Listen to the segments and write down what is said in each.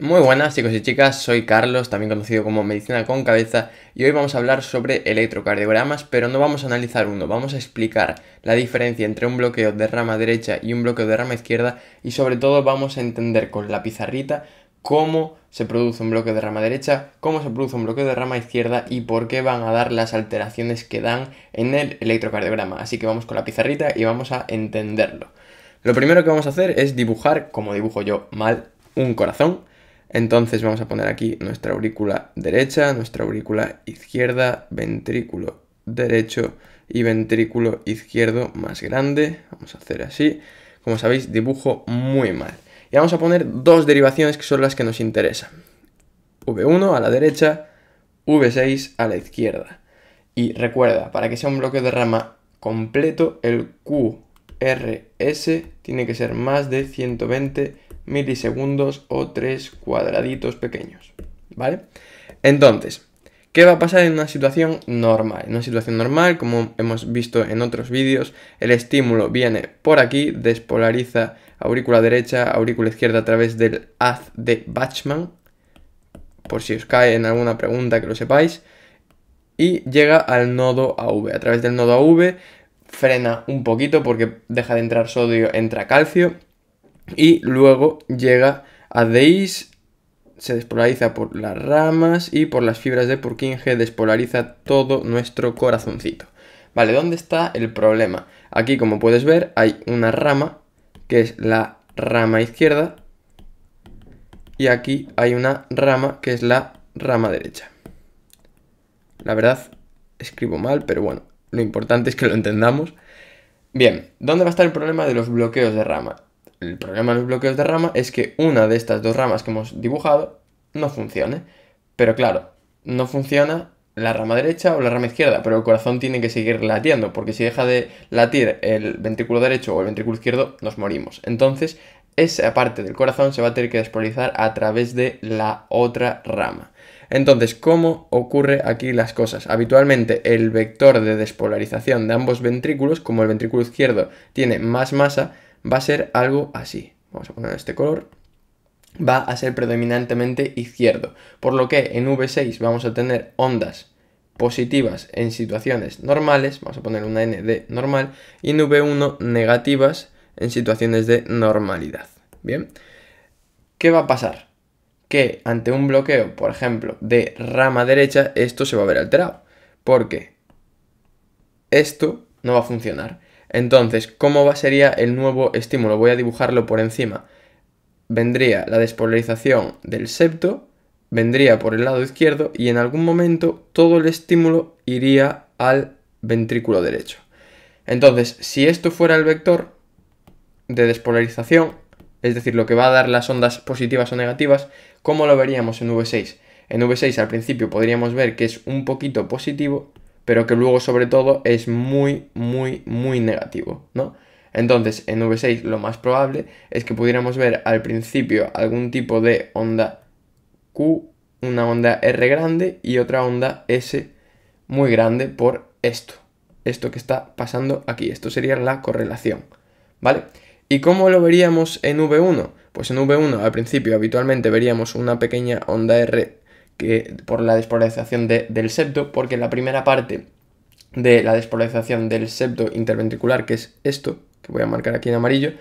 Muy buenas chicos y chicas, soy Carlos, también conocido como Medicina con Cabeza, y hoy vamos a hablar sobre electrocardiogramas, pero no vamos a analizar uno, vamos a explicar la diferencia entre un bloqueo de rama derecha y un bloqueo de rama izquierda, y sobre todo vamos a entender con la pizarrita cómo se produce un bloqueo de rama derecha, cómo se produce un bloqueo de rama izquierda y por qué van a dar las alteraciones que dan en el electrocardiograma. Así que vamos con la pizarrita y vamos a entenderlo. Lo primero que vamos a hacer es dibujar, como dibujo yo mal, un corazón entonces vamos a poner aquí nuestra aurícula derecha, nuestra aurícula izquierda, ventrículo derecho y ventrículo izquierdo más grande. Vamos a hacer así. Como sabéis, dibujo muy mal. Y vamos a poner dos derivaciones que son las que nos interesan. V1 a la derecha, V6 a la izquierda. Y recuerda, para que sea un bloque de rama completo, el QRS tiene que ser más de 120 milisegundos o tres cuadraditos pequeños, ¿vale? Entonces, ¿qué va a pasar en una situación normal? En una situación normal, como hemos visto en otros vídeos, el estímulo viene por aquí, despolariza aurícula derecha, aurícula izquierda a través del haz de Bachmann, por si os cae en alguna pregunta que lo sepáis, y llega al nodo AV. A través del nodo AV frena un poquito porque deja de entrar sodio, entra calcio, y luego llega a Deis, se despolariza por las ramas y por las fibras de Purkinje despolariza todo nuestro corazoncito. Vale, ¿dónde está el problema? Aquí, como puedes ver, hay una rama, que es la rama izquierda, y aquí hay una rama, que es la rama derecha. La verdad, escribo mal, pero bueno, lo importante es que lo entendamos. Bien, ¿dónde va a estar el problema de los bloqueos de rama? el problema de los bloqueos de rama es que una de estas dos ramas que hemos dibujado no funcione. Pero claro, no funciona la rama derecha o la rama izquierda, pero el corazón tiene que seguir latiendo, porque si deja de latir el ventrículo derecho o el ventrículo izquierdo, nos morimos. Entonces, esa parte del corazón se va a tener que despolarizar a través de la otra rama. Entonces, ¿cómo ocurre aquí las cosas? Habitualmente el vector de despolarización de ambos ventrículos, como el ventrículo izquierdo tiene más masa, va a ser algo así. Vamos a poner este color. Va a ser predominantemente izquierdo. Por lo que en V6 vamos a tener ondas positivas en situaciones normales. Vamos a poner una N de normal. Y en V1 negativas en situaciones de normalidad. Bien. ¿Qué va a pasar? Que ante un bloqueo, por ejemplo, de rama derecha, esto se va a ver alterado. Porque esto no va a funcionar. Entonces, ¿cómo va, sería el nuevo estímulo? Voy a dibujarlo por encima. Vendría la despolarización del septo, vendría por el lado izquierdo y en algún momento todo el estímulo iría al ventrículo derecho. Entonces, si esto fuera el vector de despolarización, es decir, lo que va a dar las ondas positivas o negativas, ¿cómo lo veríamos en V6? En V6 al principio podríamos ver que es un poquito positivo, pero que luego sobre todo es muy, muy, muy negativo, ¿no? Entonces, en V6 lo más probable es que pudiéramos ver al principio algún tipo de onda Q, una onda R grande y otra onda S muy grande por esto. Esto que está pasando aquí. Esto sería la correlación, ¿vale? ¿Y cómo lo veríamos en V1? Pues en V1 al principio habitualmente veríamos una pequeña onda R que, por la despolarización del septo, porque la primera parte de la despolarización del septo interventricular, que es esto, que voy a marcar aquí en amarillo,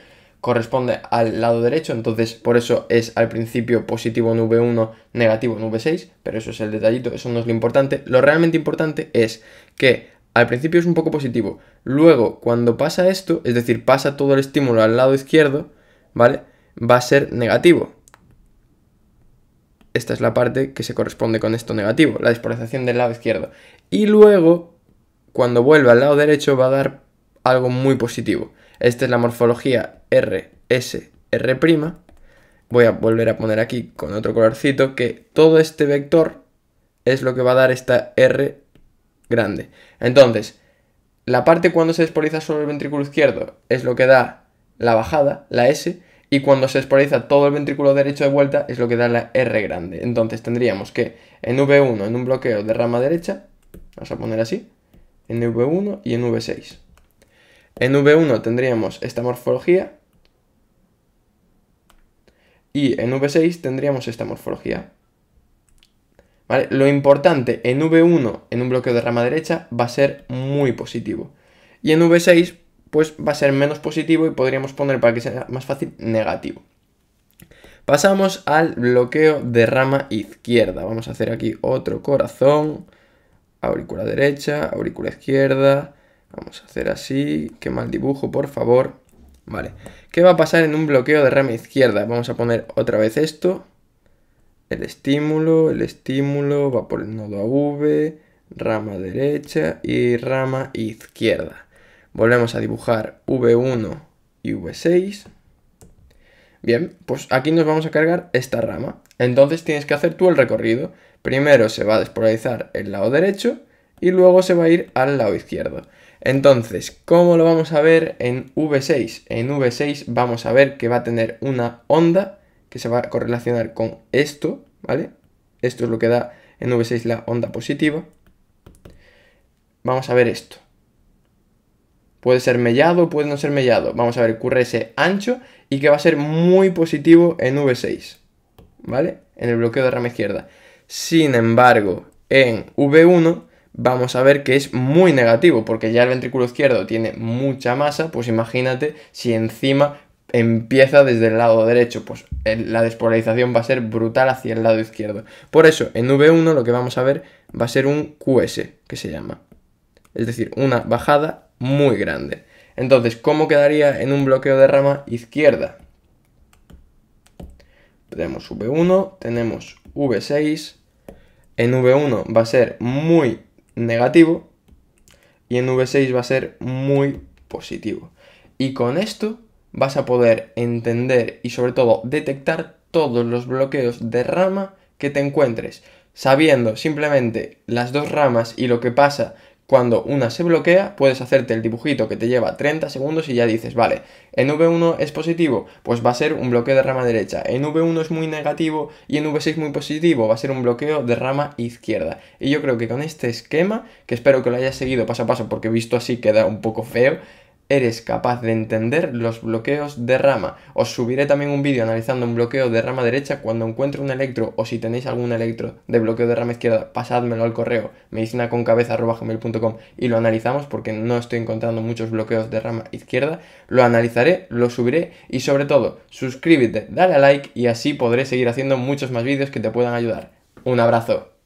corresponde al lado derecho, entonces por eso es al principio positivo en V1, negativo en V6, pero eso es el detallito, eso no es lo importante. Lo realmente importante es que al principio es un poco positivo, luego cuando pasa esto, es decir, pasa todo el estímulo al lado izquierdo, ¿vale? Va a ser negativo, esta es la parte que se corresponde con esto negativo, la despolarización del lado izquierdo. Y luego, cuando vuelva al lado derecho, va a dar algo muy positivo. Esta es la morfología RSR'. Voy a volver a poner aquí con otro colorcito que todo este vector es lo que va a dar esta R grande. Entonces, la parte cuando se despolariza sobre el ventrículo izquierdo es lo que da la bajada, la S, y cuando se espolariza todo el ventrículo derecho de vuelta es lo que da la R grande. Entonces tendríamos que en V1, en un bloqueo de rama derecha, vamos a poner así, en V1 y en V6. En V1 tendríamos esta morfología y en V6 tendríamos esta morfología. Lo importante en V1, en un bloqueo de rama derecha, va a ser muy positivo. Y en V6 pues va a ser menos positivo y podríamos poner para que sea más fácil negativo. Pasamos al bloqueo de rama izquierda. Vamos a hacer aquí otro corazón. Aurícula derecha, aurícula izquierda. Vamos a hacer así. Qué mal dibujo, por favor. Vale. ¿Qué va a pasar en un bloqueo de rama izquierda? Vamos a poner otra vez esto. El estímulo, el estímulo va por el nodo AV, rama derecha y rama izquierda. Volvemos a dibujar V1 y V6. Bien, pues aquí nos vamos a cargar esta rama. Entonces tienes que hacer tú el recorrido. Primero se va a despolarizar el lado derecho y luego se va a ir al lado izquierdo. Entonces, ¿cómo lo vamos a ver en V6? En V6 vamos a ver que va a tener una onda que se va a correlacionar con esto, ¿vale? Esto es lo que da en V6 la onda positiva. Vamos a ver esto. Puede ser mellado, puede no ser mellado. Vamos a ver QRS ancho y que va a ser muy positivo en V6. ¿Vale? En el bloqueo de rama izquierda. Sin embargo, en V1 vamos a ver que es muy negativo, porque ya el ventrículo izquierdo tiene mucha masa, pues imagínate si encima empieza desde el lado derecho, pues la despolarización va a ser brutal hacia el lado izquierdo. Por eso, en V1 lo que vamos a ver va a ser un QS, que se llama. Es decir, una bajada muy grande. Entonces, ¿cómo quedaría en un bloqueo de rama izquierda? Tenemos V1, tenemos V6. En V1 va a ser muy negativo y en V6 va a ser muy positivo. Y con esto vas a poder entender y sobre todo detectar todos los bloqueos de rama que te encuentres, sabiendo simplemente las dos ramas y lo que pasa cuando una se bloquea, puedes hacerte el dibujito que te lleva 30 segundos y ya dices, vale, en V1 es positivo, pues va a ser un bloqueo de rama derecha. En V1 es muy negativo y en V6 muy positivo, va a ser un bloqueo de rama izquierda. Y yo creo que con este esquema, que espero que lo hayas seguido paso a paso porque visto así queda un poco feo, eres capaz de entender los bloqueos de rama. Os subiré también un vídeo analizando un bloqueo de rama derecha. Cuando encuentre un electro o si tenéis algún electro de bloqueo de rama izquierda, pasádmelo al correo medicinaconcabeza.com y lo analizamos porque no estoy encontrando muchos bloqueos de rama izquierda. Lo analizaré, lo subiré y sobre todo suscríbete, dale a like y así podré seguir haciendo muchos más vídeos que te puedan ayudar. Un abrazo.